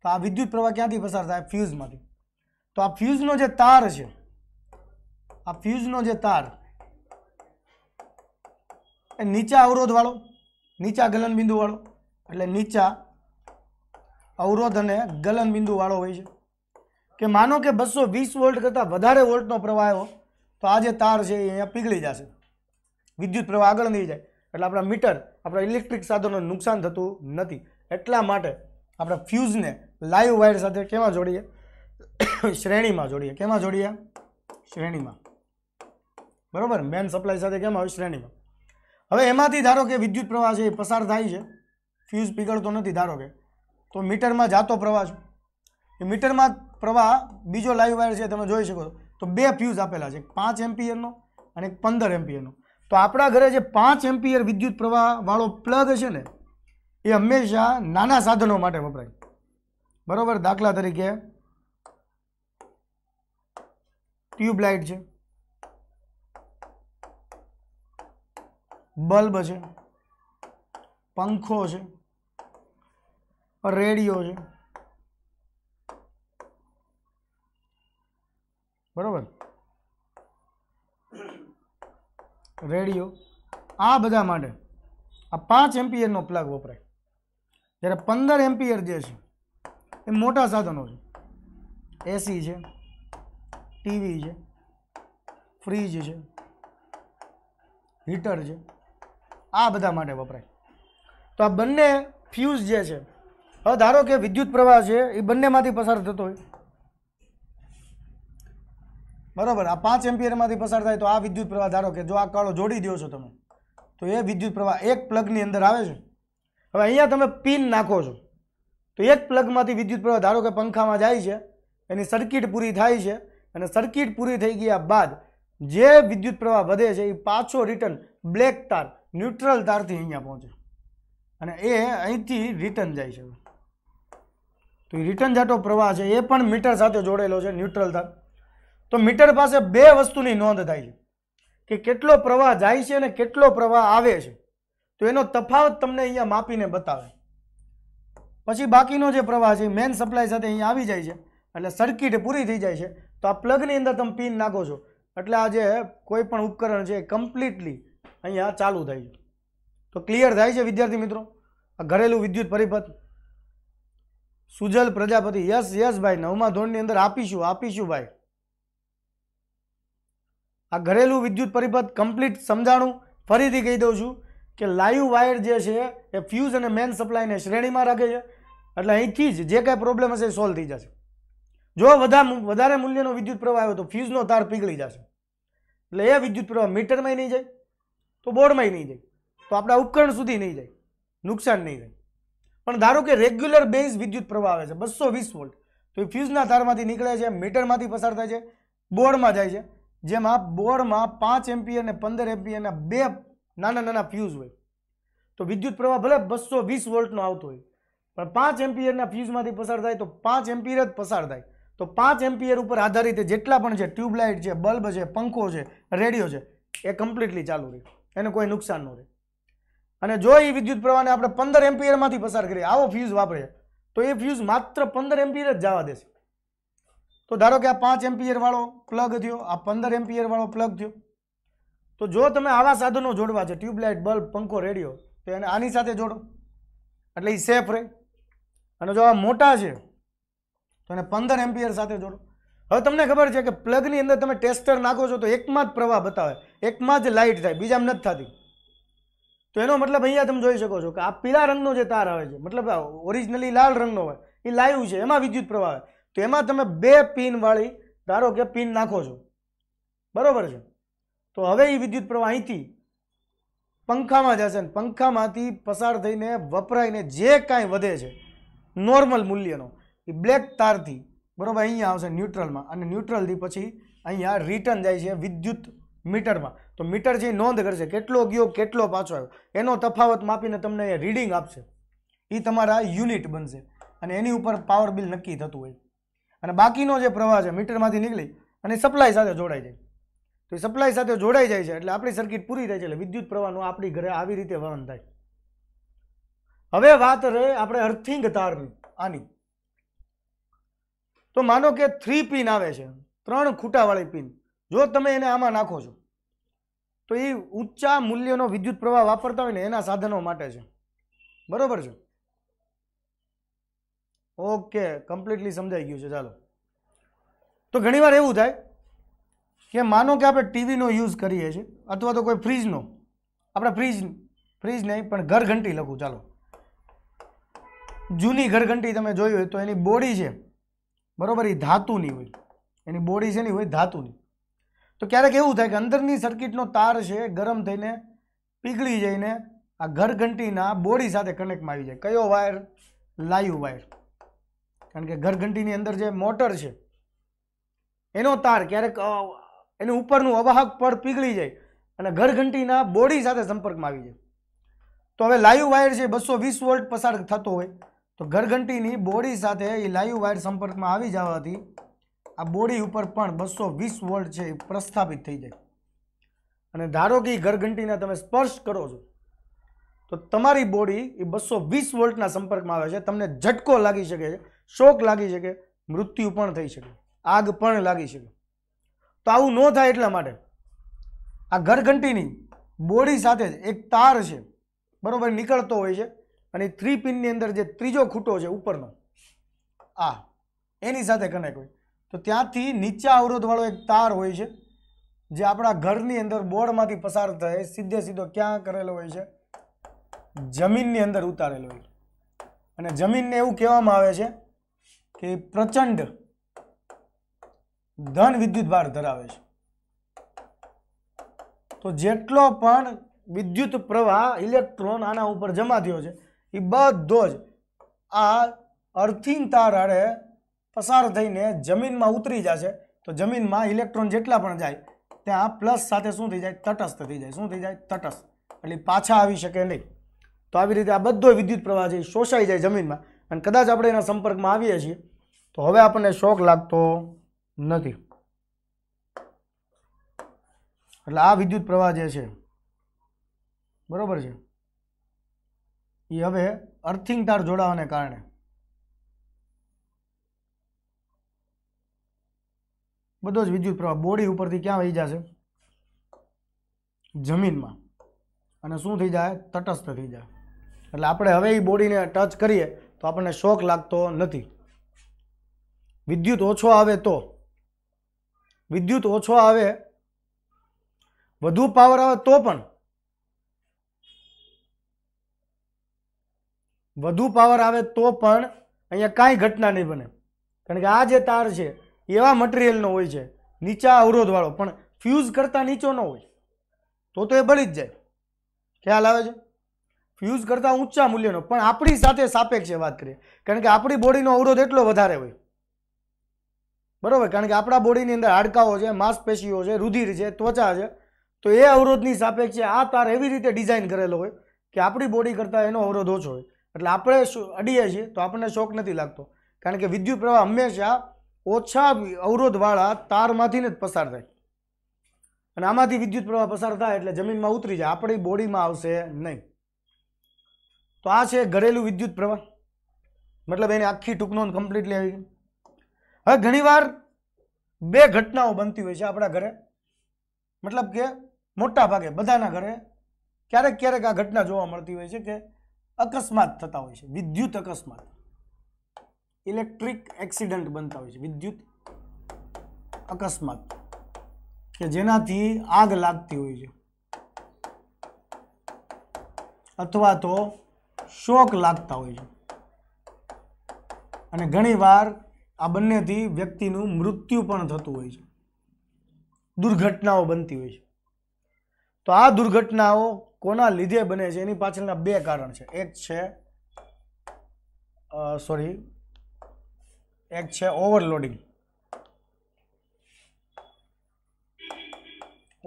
Speaker 1: તો આ વિદ્યુત પ્રવાહ ક્યાંથી પસાર થાય ફ્યુઝમાંથી તો આ ફ્યુઝનો જે તાર છે આ ફ્યુઝનો જે તાર એ નીચા અવરોધવાળો નીચા ગલનબિંદુવાળો એટલે નીચા અવરોધ અને ગલનબિંદુવાળો હોય છે કે માનો કે બસો વીસ વોલ્ટ કરતાં વધારે વોલ્ટનો પ્રવાહ આવ્યો તો આ જે તાર છે એ અહીંયા પીગળી જશે વિદ્યુત પ્રવાહ આગળ નહીં જાય એટલે આપણા મીટર આપણા ઇલેક્ટ્રિક સાધનોને નુકસાન થતું નથી એટલા માટે આપણે ફ્યુઝને લાઈવ વાયર સાથે કેમાં જોડીએ શ્રેણીમાં જોડીએ કેમાં જોડીએ શ્રેણીમાં બરાબર મેન સપ્લાય સાથે કેમ આવે શ્રેણીમાં હવે એમાંથી ધારો કે વિદ્યુત પ્રવાહ છે એ પસાર થાય છે ફ્યુઝ પીગળતો નથી ધારો કે તો મીટરમાં જાતો પ્રવાહ છે એ મીટરમાં પ્રવાહ બીજો લાઈવ વાયર છે તમે જોઈ શકો તો બે ફ્યુઝ આપેલા છે પાંચ એમ્પિયરનો અને એક પંદર એમ્પિયરનો તો આપણા ઘરે જે પાંચ એમ્પિયર વિદ્યુત પ્રવાહવાળો પ્લગ છે ને એ હંમેશા નાના સાધનો માટે વપરાય બરાબર દાખલા તરીકે ટ્યુબલાઇટ છે બલ્બ છે પંખો છે રેડિયો છે બરાબર રેડિયો આ બધા માટે આ પાંચ એમ્પિયરનો પ્લગ વપરાય જ્યારે પંદર એમ્પિયર જે છે એ મોટા સાધનો છે એસી છે ટીવી છે ફ્રીજ છે હીટર છે આ બધા માટે વપરાય તો આ બંને ફ્યુઝ જે છે હવે ધારો કે વિદ્યુત પ્રવાહ છે એ બંનેમાંથી પસાર થતો હોય બરાબર આ પાંચ એમ્પિયરમાંથી પસાર થાય તો આ વિદ્યુત પ્રવાહ ધારો કે જો આ કાળો જોડી દો છો તમે તો એ વિદ્યુત પ્રવાહ એક પ્લગની અંદર આવે છે હવે અહીંયા તમે પિન નાખો છો તો એક પ્લગમાંથી વિદ્યુત પ્રવાહ ધારો કે પંખામાં જાય છે એની સર્કિટ પૂરી થાય છે અને સર્કિટ પૂરી થઈ ગયા બાદ જે વિદ્યુત પ્રવાહ વધે છે એ પાછો રિટર્ન બ્લેક તાર ન્યુટ્રલ તારથી અહીંયા પહોંચે અને એ અહીંથી રિટર્ન જાય છે તો એ રિટર્ન જાતો પ્રવાહ છે એ પણ મીટર સાથે જોડેલો છે ન્યુટ્રલ તાર તો મીટર પાસે બે વસ્તુની નોંધ થાય છે કે કેટલો પ્રવાહ જાય છે અને કેટલો પ્રવાહ આવે છે તો એનો તફાવત તમને અહીંયા માપીને બતાવે પછી બાકીનો જે પ્રવાહ છે મેન સપ્લાય સાથે અહીંયા આવી જાય છે એટલે સર્કિટ પૂરી થઈ જાય છે તો આ પ્લગની અંદર તમે પિન નાખો છો એટલે આ જે કોઈ પણ ઉપકરણ છે એ કમ્પ્લીટલી અહીંયા ચાલુ થાય છે તો ક્લિયર થાય છે વિદ્યાર્થી મિત્રો આ ઘરેલું વિદ્યુત પરિપથ સુજલ પ્રજાપતિ યસ યસ ભાઈ નવમા ધોરણની અંદર આપીશું આપીશું ભાઈ આ ઘરેલું વિદ્યુત પરિપથ કમ્પ્લીટ સમજાણું ફરીથી કહી દઉં છું કે લાઈવ વાયર જે છે એ ફ્યુઝ અને મેન સપ્લાયને શ્રેણીમાં રાખે છે એટલે અહીંથી જ જે કાંઈ પ્રોબ્લેમ હશે એ સોલ્વ થઈ જશે જો વધારે મૂલ્યનો વિદ્યુત પ્રવાહ આવ્યો તો ફ્યુઝનો તાર પીગળી જશે એટલે એ વિદ્યુત પ્રવાહ મીટરમાંય નહીં જાય તો બોર્ડમાંય નહીં જાય તો આપણા ઉપકરણ સુધી નહીં જાય નુકસાન નહીં જાય પણ ધારો કે રેગ્યુલર બેઝ વિદ્યુત પ્રવાહ આવે છે બસો વીસ વોલ્ટ તો એ ફ્યુઝના તારમાંથી નીકળે છે મીટરમાંથી પસાર થાય છે બોર્ડમાં જાય છે જેમાં બોર્ડમાં પાંચ એમપી અને પંદર એમપી એના બે નાના નાના ફ્યુઝ હોય તો વિદ્યુત પ્રવાહ ભલે બસો વીસ વોલ્ટનો આવતો હોય પણ પાંચ એમ્પિયરના ફ્યુઝમાંથી પસાર થાય તો પાંચ એમ્પિયર જ પસાર થાય તો પાંચ એમ્પિયર ઉપર આધારિત જેટલા પણ છે ટ્યુબલાઇટ છે બલ્બ છે પંખો છે રેડિયો છે એ કમ્પ્લીટલી ચાલુ રહે એને કોઈ નુકસાન ન રહે અને જો એ વિદ્યુત પ્રવાહને આપણે પંદર એમ્પિયરમાંથી પસાર કરીએ આવો ફ્યુઝ વાપરીએ તો એ ફ્યુઝ માત્ર પંદર એમ્પિયર જ જવા દેશે તો ધારો કે આ પાંચ એમ્પિયર વાળો પ્લગ થયો આ પંદર એમ્પિયર વાળો પ્લગ થયો તો જો તમે આવા સાધનો જોડવા છે ટ્યુબલાઇટ બલ્બ પંખો રેડિયો તો એને આની સાથે જોડો એટલે એ સેફ રહે અને જો આ મોટા છે તો એને પંદર એમ્પિયર સાથે જોડો હવે તમને ખબર છે કે પ્લગની અંદર તમે ટેસ્ટર નાખો છો તો એકમાં જ પ્રવાહ બતાવે એકમાં જ લાઇટ થાય બીજામાં નથી થતી તો એનો મતલબ અહીંયા તમે જોઈ શકો છો કે આ પીળા રંગનો જે તાર આવે છે મતલબ ઓરિજિનલી લાલ રંગનો હોય એ લાઈવ છે એમાં વિદ્યુત પ્રવાહ આવે તો એમાં તમે બે પિનવાળી ધારો કે પિન નાખો છો બરાબર છે તો હવે એ વિદ્યુત પ્રવાહ અહીંથી પંખામાં જશે ને પંખામાંથી પસાર થઈને વપરાઈને જે કાંઈ વધે છે નોર્મલ મૂલ્યનો એ બ્લેક તારથી બરાબર અહીંયા આવશે ન્યુટ્રલમાં અને ન્યુટ્રલથી પછી અહીંયા રિટર્ન જાય છે વિદ્યુત મીટરમાં તો મીટર જે નોંધ કરશે કેટલો ગયો કેટલો પાછો આવ્યો એનો તફાવત માપીને તમને રીડિંગ આપશે એ તમારા યુનિટ બનશે અને એની ઉપર પાવર બિલ નક્કી થતું હોય અને બાકીનો જે પ્રવાહ છે મીટરમાંથી નીકળી અને સપ્લાય સાથે જોડાઈ જાય તો એ સપ્લાય સાથે જોડાઈ જાય છે એટલે આપણી સર્કિટ પૂરી થાય છે એટલે વિદ્યુત પ્રવાહનું આપણી ઘરે આવી રીતે વહન થાય હવે વાત રહે આપણે અર્થિંગ તારની આની તો માનો કે થ્રી પિન આવે છે ત્રણ ખૂટાવાળી પિન જો તમે એને આમાં નાખો છો તો એ ઊંચા મૂલ્યનો વિદ્યુત પ્રવાહ વાપરતા હોય ને એના સાધનો માટે છે બરાબર છે ઓકે કમ્પ્લીટલી સમજાઈ ગયું છે ચાલો તો ઘણીવાર એવું થાય કે માનો કે આપણે ટીવીનો યુઝ કરીએ છીએ અથવા તો કોઈ ફ્રીજનો આપણે ફ્રીજ ફ્રીજ નહીં પણ ઘરઘંટી લખું ચાલો જૂની ઘરઘંટી તમે જોઈ હોય તો એની બોડી છે બરાબર એ ધાતુની હોય એની બોડી છે ને હોય ધાતુની તો ક્યારેક એવું થાય કે અંદરની સર્કિટનો તાર છે ગરમ થઈને પીગળી જઈને આ ઘરઘંટીના બોડી સાથે કનેક્ટમાં આવી જાય કયો વાયર લાઈવ વાયર કારણ કે ઘરઘંટીની અંદર જે મોટર છે એનો તાર ક્યારેક એનું ઉપરનું અવાહક પડ પીગળી જાય અને ઘરઘંટીના બોડી સાથે સંપર્કમાં આવી જાય તો હવે લાઈવ વાયર છે બસો વીસ વોલ્ટ પસાર થતો હોય તો ઘરઘંટીની બોડી સાથે એ લાઈવ વાયર સંપર્કમાં આવી જવાથી આ બોડી ઉપર પણ બસો વીસ વોલ્ટ છે એ પ્રસ્થાપિત થઈ જાય અને ધારો કે ઘરઘંટીને તમે સ્પર્શ કરો છો તો તમારી બોડી એ બસો વીસ વોલ્ટના સંપર્કમાં આવે છે તમને ઝટકો લાગી શકે છે શોક લાગી શકે મૃત્યુ પણ થઈ શકે આગ પણ લાગી શકે તો આવું ન થાય એટલા માટે આ ઘરઘંટીની બોડી સાથે જ એક તાર છે બરાબર નીકળતો હોય છે અને થ્રી પિનની અંદર જે ત્રીજો ખૂટો છે ઉપરનો આ એની સાથે કનેક્ટ હોય તો ત્યાંથી નીચા અવરોધવાળો એક તાર હોય છે જે આપણા ઘરની અંદર બોર્ડમાંથી પસાર થાય સીધે સીધો ક્યાં કરેલો હોય છે જમીનની અંદર ઉતારેલો હોય અને જમીનને એવું કહેવામાં આવે છે તે પ્રચંડ ધન વિદ્યુત વિદ્યુતભાર ધરાવે છે તો જેટલો પણ વિદ્યુત પ્રવાહ ઇલેક્ટ્રોન આના ઉપર જમા થયો છે એ બધો જ આ અર્થિંગ તાર આડે પસાર થઈને જમીનમાં ઉતરી જશે તો જમીનમાં ઇલેક્ટ્રોન જેટલા પણ જાય ત્યાં પ્લસ સાથે શું થઈ જાય તટસ્થ થઈ જાય શું થઈ જાય તટસ્થ એટલે પાછા આવી શકે નહીં તો આવી રીતે આ બધો વિદ્યુત પ્રવાહ છે શોષાઈ જાય જમીનમાં અને કદાચ આપણે એના સંપર્કમાં આવીએ છીએ તો હવે આપણને શોખ લાગતો નથી એટલે આ વિદ્યુત પ્રવાહ જે છે બરાબર છે એ હવે અર્થિંગ તાર જોડાવાને કારણે બધો જ વિદ્યુત પ્રવાહ બોડી ઉપરથી ક્યાં વહી જશે જમીનમાં અને શું થઈ જાય તટસ્થ થઈ જાય એટલે આપણે હવે એ બોડીને ટચ કરીએ તો આપણને શોખ લાગતો નથી વિદ્યુત ઓછો આવે તો વિદ્યુત ઓછો આવે વધુ પાવર આવે તો પણ વધુ પાવર આવે તો પણ અહીંયા કાંઈ ઘટના નહીં બને કારણ કે આ જે તાર છે એવા મટીરિયલનો હોય છે નીચા અવરોધવાળો પણ ફ્યુઝ કરતાં નીચો ન હોય તો તો એ બળી જ જાય ખ્યાલ આવે છે ફ્યુઝ કરતાં ઊંચા મૂલ્યનો પણ આપણી સાથે સાપેક્ષ વાત કરીએ કારણ કે આપણી બોડીનો અવરોધ એટલો વધારે હોય બરાબર કારણ કે આપણા બોડીની અંદર હાડકાઓ છે માંસપેશીઓ છે રુધિર છે ત્વચા છે તો એ અવરોધની સાપેક્ષે આ તાર એવી રીતે ડિઝાઇન કરેલો હોય કે આપણી બોડી કરતાં એનો અવરોધ ઓછો હોય એટલે આપણે અડીએ છીએ તો આપણને શોખ નથી લાગતો કારણ કે વિદ્યુત પ્રવાહ હંમેશા ઓછા અવરોધવાળા તારમાંથી જ પસાર થાય અને આમાંથી વિદ્યુત પ્રવાહ પસાર થાય એટલે જમીનમાં ઉતરી જાય આપણી બોડીમાં આવશે નહીં તો આ છે ઘરેલું વિદ્યુત પ્રવાહ મતલબ એની આખી ટૂંકનો કમ્પ્લીટલી આવી ગઈ હવે ઘણીવાર બે ઘટનાઓ બનતી હોય છે આપણા ઘરે મતલબ કે મોટા ભાગે બધાના ઘરે ક્યારેક ક્યારેક આ ઘટના જોવા મળતી હોય છે કે અકસ્માત થતા હોય છે વિદ્યુત અકસ્માત ઇલેક્ટ્રિક એક્સિડન્ટ બનતા હોય છે વિદ્યુત અકસ્માત કે જેનાથી આગ લાગતી હોય છે અથવા તો શોક લાગતા હોય છે અને ઘણીવાર આ બંનેથી વ્યક્તિનું મૃત્યુ પણ થતું હોય છે દુર્ઘટનાઓ બનતી હોય છે તો આ દુર્ઘટનાઓ કોના લીધે બને છે એની પાછળના બે કારણ છે એક છે સોરી એક છે ઓવરલોડિંગ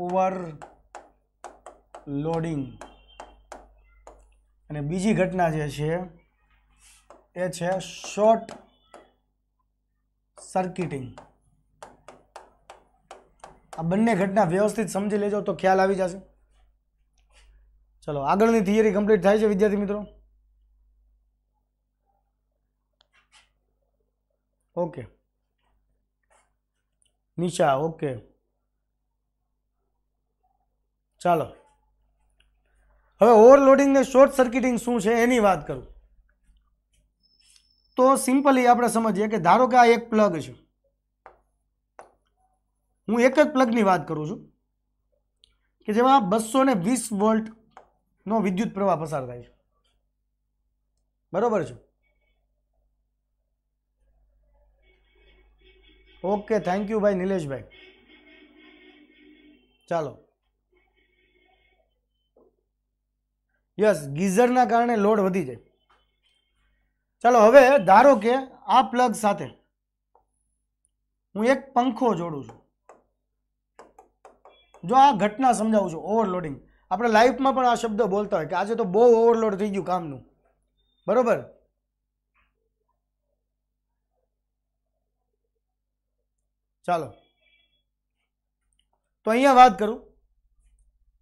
Speaker 1: ઓવર લોડિંગ અને બીજી ઘટના જે છે એ છે શોર્ટ સર્કિટિંગ આ બંને ઘટના વ્યવસ્થિત સમજી લેજો તો ખ્યાલ આવી જશે ચલો આગળની થિયરી કમ્પ્લીટ થાય છે વિદ્યાર્થી મિત્રો ઓકે નિશા ઓકે ચાલો હવે ઓવરલોડિંગ ને શોર્ટ સર્કિટિંગ શું છે એની વાત કરું તો સિમ્પલી આપણે સમજીએ કે ધારો કે આ એક પ્લગ છે હું એક જ પ્લગની વાત કરું છું કે જેમાં બસો ને વીસ વોલ્ટનો વિદ્યુત પ્રવાહ પસાર થાય છે બરાબર છે ઓકે થેન્ક યુ ભાઈ નિલેશભાઈ ચાલો યસ ગીઝરના કારણે લોડ વધી જાય ચાલો હવે ધારો કે આ પ્લગ સાથે હું એક પંખો જોડું છું જો આ ઘટના સમજાવું છું ઓવરલોડિંગ આપણે લાઈફમાં પણ આ શબ્દ બોલતા હોય કે આજે તો બહુ ઓવરલોડ થઈ ગયું કામનું બરાબર ચાલો તો અહીંયા વાત કરું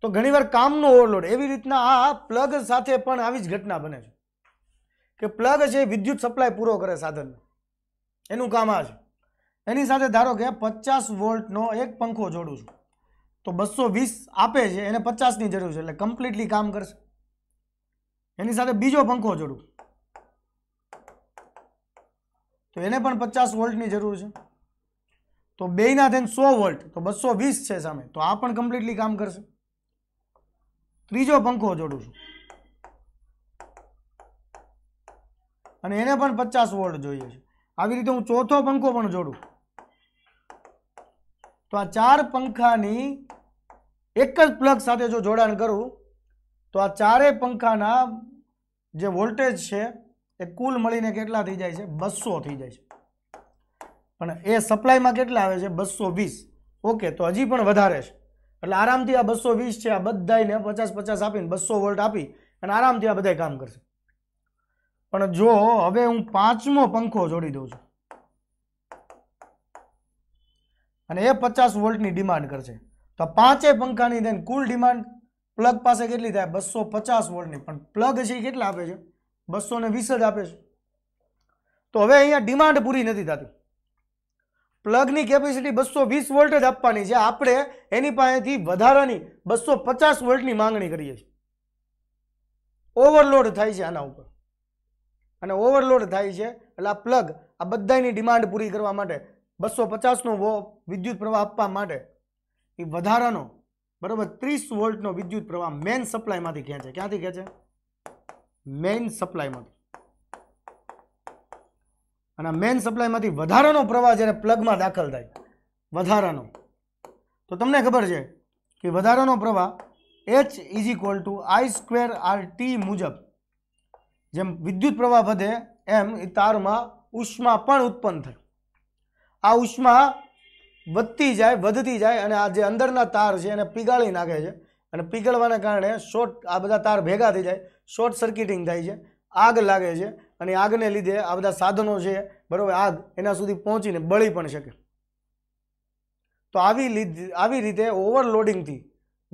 Speaker 1: તો ઘણીવાર કામનો ઓવરલોડ એવી રીતના આ પ્લગ સાથે પણ આવી જ ઘટના બને છે કે પ્લગ છે એ વિદ્યુત સપ્લાય પૂરો કરે સાધનનો એનું કામ આ છે એની સાથે ધારો કે પચાસ વોલ્ટનો એક પંખો જોડું છું તો બસો વીસ આપે છે એને પચાસની જરૂર છે એટલે કમ્પ્લીટલી કામ કરશે એની સાથે બીજો પંખો જોડું તો એને પણ પચાસ વોલ્ટની જરૂર છે તો બેના થઈને સો વોલ્ટ તો બસો વીસ છે સામે તો આ પણ કમ્પ્લીટલી કામ કરશે ત્રીજો પંખો જોડું છું અને એને પણ પચાસ વોલ્ટ જોઈએ છે આવી રીતે હું ચોથો પંખો પણ જોડું તો આ ચાર પંખાની એક જ પ્લગ સાથે જો જોડાણ કરું તો આ ચારે પંખાના જે વોલ્ટેજ છે એ કુલ મળીને કેટલા થઈ જાય છે બસો થઈ જાય છે પણ એ સપ્લાયમાં કેટલા આવે છે બસો વીસ ઓકે તો હજી પણ વધારે છે એટલે આરામથી આ બસો વીસ છે આ બધાને પચાસ પચાસ આપીને બસો વોલ્ટ આપી અને આરામથી આ બધા કામ કરશે પણ જો હવે હું પાંચમો પંખો જોડી દઉં છું અને એ પચાસ વોલ્ટની ડિમાન્ડ કરશે તો પાંચે પંખાની દેન કુલ ડિમાન્ડ પ્લગ પાસે કેટલી થાય બસો પચાસ વોલ્ટની પણ પ્લગ છે કેટલા આપે છે બસો ને વીસ જ આપે છે તો હવે અહીંયા ડિમાન્ડ પૂરી નથી થતી પ્લગની કેપેસિટી બસો વીસ વોલ્ટ જ આપવાની છે આપણે એની પાસેથી વધારાની બસો પચાસ વોલ્ટની માંગણી કરીએ છીએ ઓવરલોડ થાય છે આના ઉપર અને ઓવરલોડ થાય છે એટલે આ પ્લગ આ બધાની ડિમાન્ડ પૂરી કરવા માટે બસો પચાસનો વો વિદ્યુત પ્રવાહ આપવા માટે એ વધારાનો બરાબર ત્રીસ વોલ્ટનો વિદ્યુત પ્રવાહ મેઇન સપ્લાયમાંથી ખેંચે ક્યાંથી ખેંચે મેઇન સપ્લાયમાંથી અને મેઇન સપ્લાયમાંથી વધારાનો પ્રવાહ જ્યારે પ્લગમાં દાખલ થાય વધારાનો તો તમને ખબર છે કે વધારાનો પ્રવાહ H is equal to I square R T મુજબ જેમ વિદ્યુત પ્રવાહ વધે એમ એ તારમાં ઉષ્મા પણ ઉત્પન્ન થાય આ ઉષ્મા વધતી જાય વધતી જાય અને આ જે અંદરના તાર છે એને પીગાળી નાખે છે અને પીગળવાના કારણે શોર્ટ આ બધા તાર ભેગા થઈ જાય શોર્ટ સર્કિટિંગ થાય છે આગ લાગે છે અને આગને લીધે આ બધા સાધનો છે બરાબર આગ એના સુધી પહોંચીને બળી પણ શકે તો આવી લીધી આવી રીતે ઓવરલોડિંગથી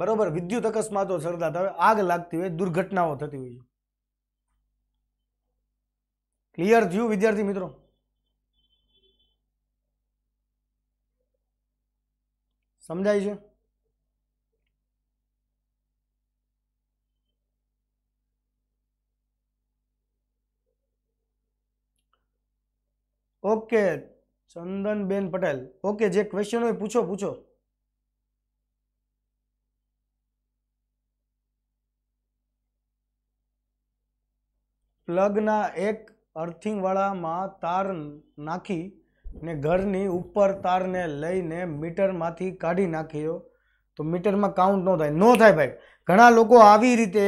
Speaker 1: બરાબર વિદ્યુત અકસ્માતો સર્જાતા હોય આગ લાગતી હોય દુર્ઘટનાઓ થતી હોય છે ક્લિયર થયું વિદ્યાર્થી મિત્રો સમજાય છે ઓકે ચંદનબેન પટેલ ઓકે જે ક્વેશ્ચન હોય પૂછો પૂછો પ્લગના એક અર્થિંગવાળામાં તાર નાખી ને ઘરની ઉપર તારને લઈને મીટરમાંથી કાઢી નાખ્યો તો મીટરમાં કાઉન્ટ ન થાય ન થાય ભાઈ ઘણા લોકો આવી રીતે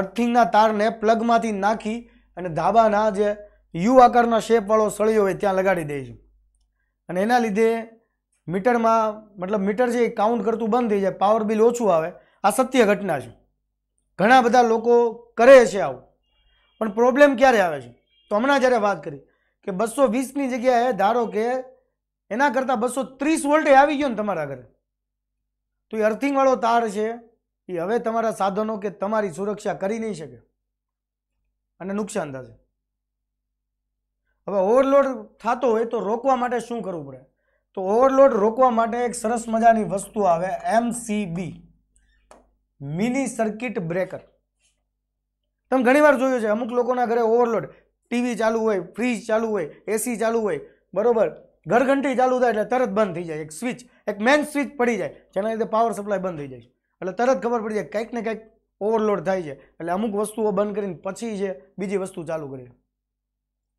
Speaker 1: અર્થિંગના તારને પ્લગમાંથી નાખી અને ધાબાના જે યુ આકારના શેપવાળો સળિયો હોય ત્યાં લગાડી દે છે અને એના લીધે મીટરમાં મતલબ મીટર જે કાઉન્ટ કરતું બંધ થઈ જાય પાવર બિલ ઓછું આવે આ સત્ય ઘટના છે ઘણા બધા લોકો કરે છે આવું પણ પ્રોબ્લેમ ક્યારે આવે છે તો હમણાં જ્યારે વાત કરી કે બસો વીસની જગ્યાએ ધારો કે એના કરતાં બસો ત્રીસ વોલ્ટે આવી ગયો ને તમારા ઘરે તો એ અર્થિંગવાળો તાર છે એ હવે તમારા સાધનો કે તમારી સુરક્ષા કરી નહીં શકે અને નુકસાન થશે હવે ઓવરલોડ થતો હોય તો રોકવા માટે શું કરવું પડે તો ઓવરલોડ રોકવા માટે એક સરસ મજાની વસ્તુ આવે એમ એમસીબી મિની સર્કિટ બ્રેકર તમે ઘણીવાર જોયું છે અમુક લોકોના ઘરે ઓવરલોડ ટીવી ચાલુ હોય ફ્રીજ ચાલુ હોય એસી ચાલુ હોય બરાબર ઘરઘંટી ચાલુ થાય એટલે તરત બંધ થઈ જાય એક સ્વિચ એક મેન સ્વિચ પડી જાય જેના લીધે પાવર સપ્લાય બંધ થઈ જાય એટલે તરત ખબર પડી જાય કંઈક ને કંઈક ઓવરલોડ થાય છે એટલે અમુક વસ્તુઓ બંધ કરીને પછી છે બીજી વસ્તુ ચાલુ કરી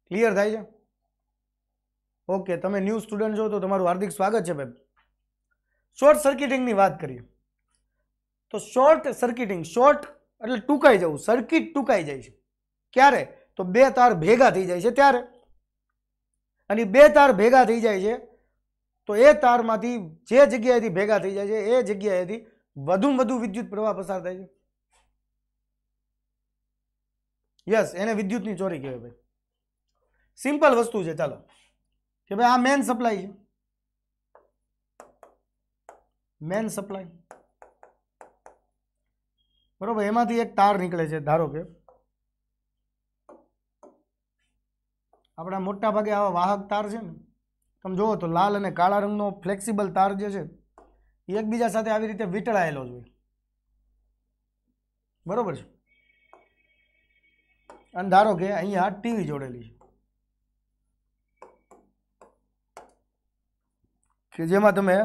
Speaker 1: ક્લિયર થાય છે ઓકે તમે ન્યૂ સ્ટુડન્ટ છો તો તમારું હાર્દિક સ્વાગત છે ભાઈ શોર્ટ સર્કિટિંગની વાત કરીએ તો શોર્ટ સર્કિટિંગ શોર્ટ એટલે ટૂંકાઈ જવું સર્કિટ ટૂંકાઈ જાય છે ક્યારે તો બે તાર ભેગા થઈ જાય છે ત્યારે અને બે તાર ભેગા થઈ જાય છે તો એ તારમાંથી જે જગ્યાએથી ભેગા થઈ જાય છે એ જગ્યાએથી વધુમાં વધુ વિદ્યુત પ્રવાહ પસાર થાય છે યસ એને વિદ્યુતની ચોરી કહેવાય ભાઈ સિમ્પલ વસ્તુ છે ચાલો કે ભાઈ આ મેન સપ્લાય છે મેન સપ્લાય બરોબર એમાંથી એક તાર નીકળે છે ધારો કે આપણા મોટા ભાગે આવા વાહક તાર છે ને તમે જુઓ તો લાલ અને કાળા રંગનો ફ્લેક્સિબલ તાર જે છે એ એકબીજા સાથે આવી રીતે વીંટળાયેલો જ હોય બરાબર છે અને ધારો કે અહીંયા ટીવી જોડેલી છે કે જેમાં તમે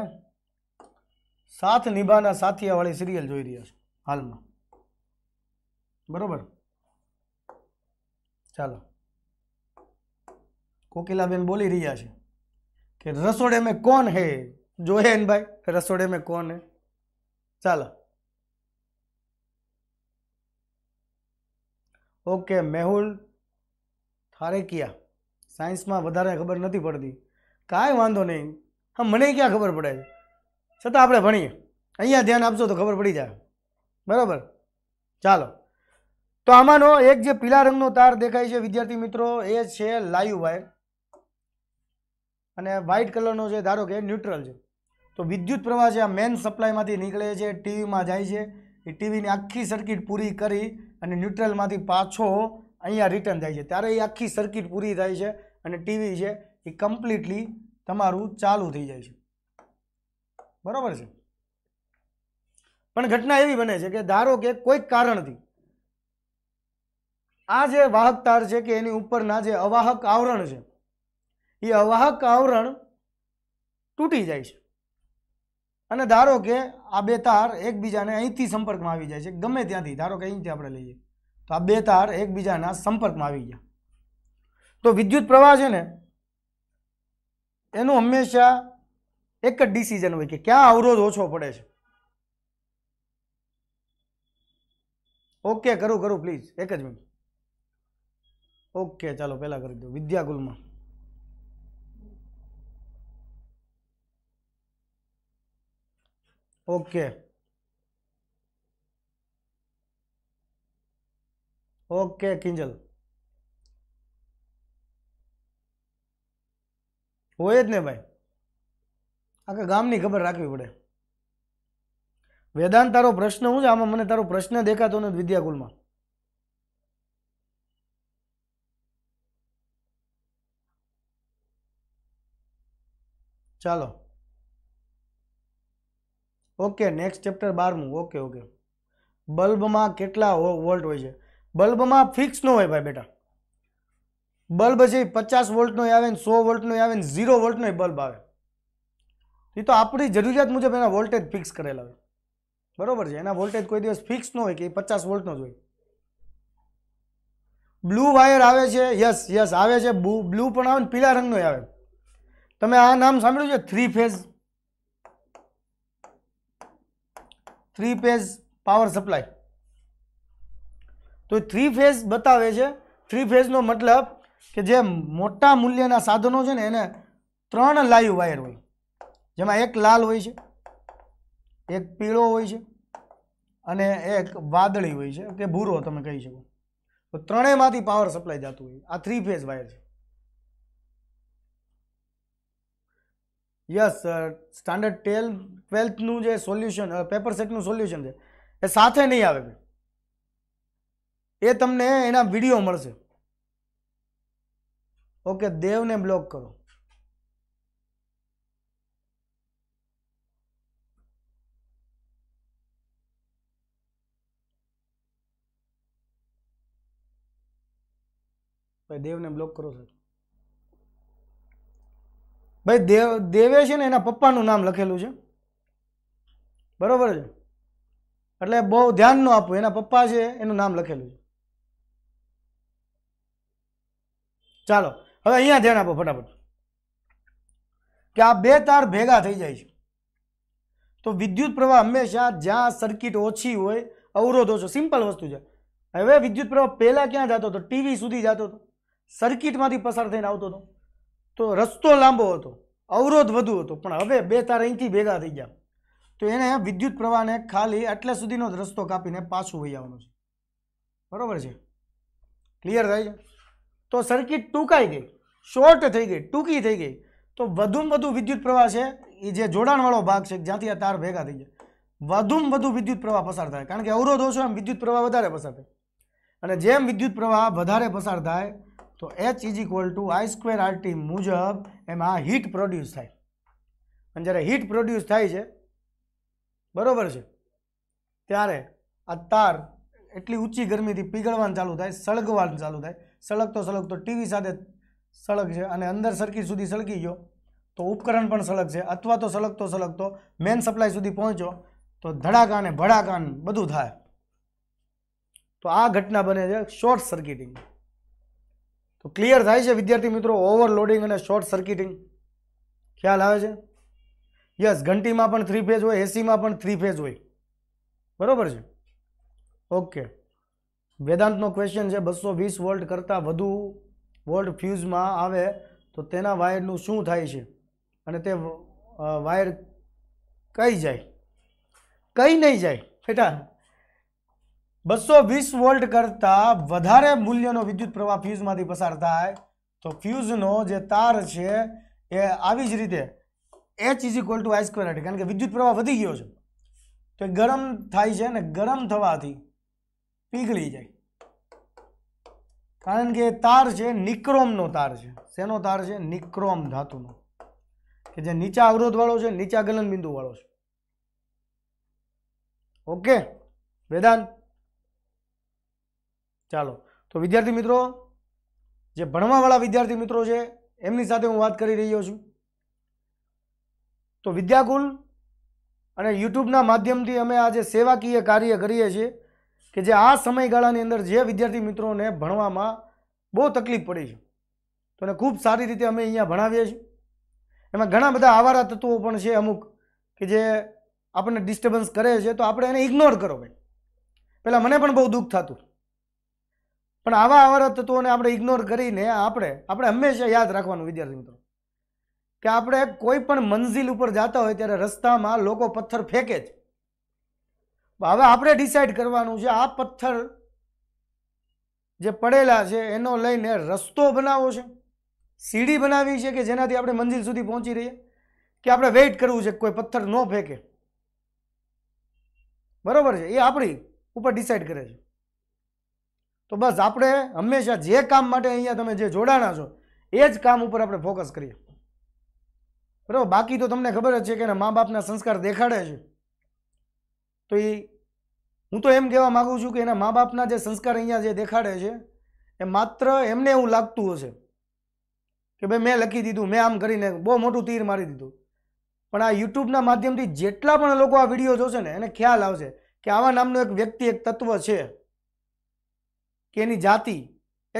Speaker 1: સાથ નિભાના સાથિયાવાળી સિરિયલ જોઈ રહ્યા છો હાલમાં બરાબર ચાલો કોકિલાબેન બોલી રહ્યા છે કે રસોડે મેં કોણ હે જો હે ભાઈ રસોડે મેં કોણ હે ચાલો ઓકે મેહુલ થારેકિયા સાયન્સમાં વધારે ખબર નથી પડતી કાંઈ વાંધો નહીં હા મને ક્યાં ખબર પડે છતાં આપણે ભણીએ અહીંયા ધ્યાન આપશો તો ખબર પડી જાય બરાબર ચાલો તો આમાંનો એક જે પીલા રંગનો તાર દેખાય છે વિદ્યાર્થી મિત્રો એ છે લાઈવ વાયર અને વ્હાઇટ કલરનો જે ધારો કે ન્યુટ્રલ છે તો વિદ્યુત પ્રવાહ જે આ મેન સપ્લાયમાંથી નીકળે છે ટીવીમાં જાય છે એ ટીવીની આખી સર્કિટ પૂરી કરી અને ન્યુટ્રલમાંથી પાછો અહીંયા રિટર્ન થાય છે ત્યારે એ આખી સર્કિટ પૂરી થાય છે અને ટીવી છે એ કમ્પ્લીટલી તમારું ચાલુ થઈ જાય છે બરાબર છે પણ ઘટના એવી બને છે કે ધારો કે કોઈક કારણથી આ જે વાહક તાર છે કે એની ઉપરના જે અવાહક આવરણ છે એ અવાહક આવરણ તૂટી જાય છે અને ધારો કે આ બે તાર એકબીજાને અહીંથી સંપર્કમાં આવી જાય છે ગમે ત્યાંથી ધારો કે અહીંથી આપણે લઈએ તો આ બે તાર એકબીજાના સંપર્કમાં આવી ગયા તો વિદ્યુત પ્રવાહ છે ને એનું હંમેશા એક જ ડિસિઝન હોય કે ક્યાં અવરોધ ઓછો પડે છે ઓકે કરું કરું પ્લીઝ એક જ મિનિટ ઓકે ચાલો પહેલાં કરી દો વિદ્યાકુલમાં ઓકે ઓકે કિંજલ હોય જ ને ભાઈ આખા ગામની ખબર રાખવી પડે વેદાંત તારો પ્રશ્ન શું છે આમાં મને તારો પ્રશ્ન દેખાતો નથી વિદ્યાકુલમાં ચાલો ઓકે નેક્સ્ટ ચેપ્ટર બારમું ઓકે ઓકે બલ્બમાં કેટલા વોલ્ટ હોય છે બલ્બમાં ફિક્સ ન હોય ભાઈ બેટા બલ્બ છે પચાસ વોલ્ટનો આવે ને સો વોલ્ટનો આવે ને ઝીરો વોલ્ટનો બલ્બ આવે એ તો આપણી જરૂરિયાત મુજબ એના વોલ્ટેજ ફિક્સ કરેલા હોય બરોબર છે એના વોલ્ટેજ કોઈ દિવસ ફિક્સ ન હોય કે પચાસ વોલ્ટનો જ હોય બ્લુ વાયર આવે છે યસ યસ આવે છે બ્લુ પણ આવે ને પીળા રંગનો આવે તમે આ નામ સાંભળ્યું છે three phase three phase power supply તો થ્રી ફેઝ બતાવે છે થ્રી ફેઝનો મતલબ કે જે મોટા મૂલ્યના સાધનો છે ને એને ત્રણ લાઈવ વાયર હોય જેમાં એક લાલ હોય છે એક પીળો હોય છે અને એક વાદળી હોય છે કે ભૂરો તમે કહી શકો તો ત્રણેયમાંથી પાવર સપ્લાય જતું હોય આ થ્રી ફેઝ વાયર છે યસ સ્ટાન્ડર્ડ ટેલ ટ્વેલ્થનું જે સોલ્યુશન પેપર સેટનું સોલ્યુશન છે એ સાથે નહીં આવે એ તમને એના વિડીયો મળશે ઓકે દેવને બ્લોક કરો દેવને બ્લોક કરો સર ભાઈ દેવ દેવે છે ને એના પપ્પાનું નામ લખેલું છે બરાબર છે એટલે બહુ ધ્યાન ન આપવું એના પપ્પા છે એનું નામ લખેલું છે ચાલો હવે અહીંયા ધ્યાન આપો ફટાફટ કે આ બે તાર ભેગા થઈ જાય છે તો વિદ્યુત પ્રવાહ હંમેશા જ્યાં સર્કિટ ઓછી હોય અવરોધ ઓછો સિમ્પલ વસ્તુ છે હવે વિદ્યુત પ્રવાહ પહેલાં ક્યાં જતો હતો ટીવી સુધી જતો હતો સર્કિટમાંથી પસાર થઈને આવતો હતો તો રસ્તો લાંબો હતો અવરોધ વધુ હતો પણ હવે બે તાર અહીંથી ભેગા થઈ ગયા તો એને વિદ્યુત પ્રવાહને ખાલી એટલે સુધીનો રસ્તો કાપીને પાછું વહી આવવાનો છે બરાબર છે ક્લિયર થાય છે તો સર્કિટ ટૂંકાઈ ગઈ શોર્ટ થઈ ગઈ ટૂંકી થઈ ગઈ તો વધુમાં વધુ વિદ્યુત પ્રવાહ છે એ જે જોડાણવાળો ભાગ છે જ્યાંથી આ તાર ભેગા થઈ જાય વધુમાં વધુ વિદ્યુત પ્રવાહ પસાર થાય કારણ કે અવરોધો ઓછો એમ વિદ્યુત પ્રવાહ વધારે પસાર થાય અને જેમ વિદ્યુત પ્રવાહ વધારે પસાર થાય તો H is equal to I square RT મુજબ એમાં હીટ પ્રોડ્યુસ થાય અને જ્યારે હીટ પ્રોડ્યુસ થાય છે બરાબર છે ત્યારે આ તાર એટલી ઊંચી ગરમીથી પીગળવાનું ચાલુ થાય સળગવાનું ચાલુ થાય સળગતો સળગતો ટીવી સાથે સળગ છે અને અંદર સર્કિટ સુધી સળગી ગયો તો ઉપકરણ પણ સળગ છે અથવા તો સળગતો સળગતો મેન સપ્લાય સુધી પહોંચ્યો તો ધડાકા ને ભડાકા બધું થાય તો આ ઘટના બને છે શોર્ટ સર્કિટિંગ તો ક્લિયર થાય છે વિદ્યાર્થી મિત્રો ઓવરલોડિંગ અને શોર્ટ સર્કિટિંગ ખ્યાલ આવે છે યસ ઘંટીમાં પણ થ્રી ફેઝ હોય એસીમાં પણ થ્રી ફેઝ હોય બરાબર છે ઓકે વેદાંતનો ક્વેશ્ચન છે બસો વીસ વોલ્ટ કરતાં વધુ વોલ્ટ ફ્યુઝમાં આવે તો તેના વાયરનું શું થાય છે અને તે વાયર કઈ જાય કઈ નહીં જાય બેટા બસો વીસ વોલ્ટ કરતાં વધારે મૂલ્યનો વિદ્યુત પ્રવાહ ફ્યુઝમાંથી પસાર થાય તો ફ્યુઝનો જે તાર છે એ આવી જ રીતે H is equal to I square R કારણ કે વિદ્યુત પ્રવાહ વધી ગયો છે તો એ ગરમ થાય છે અને ગરમ થવાથી પીગળી જાય કારણ કે તાર છે નિક્રોમનો તાર છે શેનો તાર છે નિક્રોમ ધાતુનો કે જે નીચા અવરોધવાળો છે નીચા ગલન બિંદુવાળો છે ઓકે વેદાંત ચાલો તો વિદ્યાર્થી મિત્રો જે ભણવાવાળા વિદ્યાર્થી મિત્રો છે એમની સાથે હું વાત કરી રહ્યો છું તો વિદ્યાકુલ અને યુટ્યુબના માધ્યમથી અમે આજે સેવાકીય કાર્ય કરીએ છીએ કે જે આ સમયગાળાની અંદર જે વિદ્યાર્થી મિત્રોને ભણવામાં બહુ તકલીફ પડી છે તો એને ખૂબ સારી રીતે અમે અહીંયા ભણાવીએ છીએ એમાં ઘણા બધા આવારા તત્વો પણ છે અમુક કે જે આપણને ડિસ્ટર્બન્સ કરે છે તો આપણે એને ઇગ્નોર કરો ભાઈ પહેલાં મને પણ બહુ દુઃખ થતું પણ આવા આવારા તત્વોને આપણે ઇગ્નોર કરીને આપણે આપણે હંમેશા યાદ રાખવાનું વિદ્યાર્થી મિત્રો કે આપણે કોઈ પણ મંજિલ ઉપર જતા હોય ત્યારે રસ્તામાં લોકો પથ્થર ફેંકે છે હવે આપણે ડિસાઈડ કરવાનું છે આ પથ્થર જે પડેલા છે એનો લઈને રસ્તો બનાવવો છે સીડી બનાવી છે કે જેનાથી આપણે મંજિલ સુધી પહોંચી રહીએ કે આપણે વેઇટ કરવું છે કોઈ પથ્થર ન ફેંકે બરાબર છે એ આપણી ઉપર ડિસાઈડ કરે છે તો બસ આપણે હંમેશા જે કામ માટે અહીંયા તમે જે જોડાણા છો એ જ કામ ઉપર આપણે ફોકસ કરીએ બરાબર બાકી તો તમને ખબર જ છે કે મા બાપના સંસ્કાર દેખાડે છે તો એ હું તો એમ કહેવા માગું છું કે એના મા બાપના જે સંસ્કાર અહીંયા જે દેખાડે છે એ માત્ર એમને એવું લાગતું હશે કે ભાઈ મેં લખી દીધું મેં આમ કરીને બહુ મોટું તીર મારી દીધું પણ આ યુટ્યુબના માધ્યમથી જેટલા પણ લોકો આ વિડીયો જોશે ને એને ખ્યાલ આવશે કે આવા નામનો એક વ્યક્તિ એક તત્વ છે કે એની જાતિ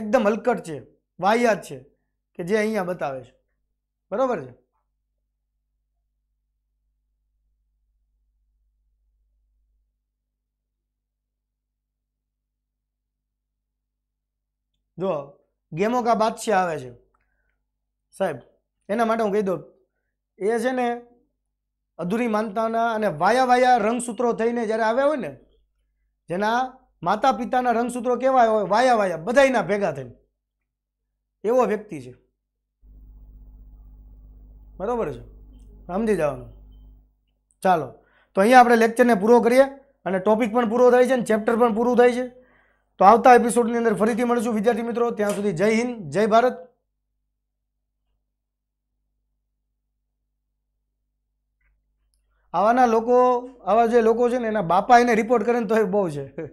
Speaker 1: એકદમ હલકટ છે વાહિયાત છે કે જે અહીંયા બતાવે છે બરાબર છે જો ગેમો કા બાદશાહ આવે છે સાહેબ એના માટે હું કહી દઉં એ છે ને અધૂરી માનતાના અને વાયા વાયા રંગસૂત્રો થઈને જ્યારે આવ્યા હોય ને જેના માતા પિતાના રંગસૂત્રો કેવા હોય વાયા વાયા બધાયના ભેગા થઈને એવો વ્યક્તિ છે બરાબર છે સમજી જવાનું ચાલો તો અહીંયા આપણે લેક્ચરને પૂરો કરીએ અને ટોપિક પણ પૂરો થાય છે ને ચેપ્ટર પણ પૂરું થાય છે તો આવતા એપિસોડની અંદર ફરીથી મળીશું વિદ્યાર્થી મિત્રો ત્યાં સુધી જય હિન્દ જય ભારત આવાના લોકો આવા જે લોકો છે ને એના બાપા એને રિપોર્ટ કરે ને તો એ બહુ છે ચલો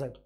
Speaker 1: સાહેબ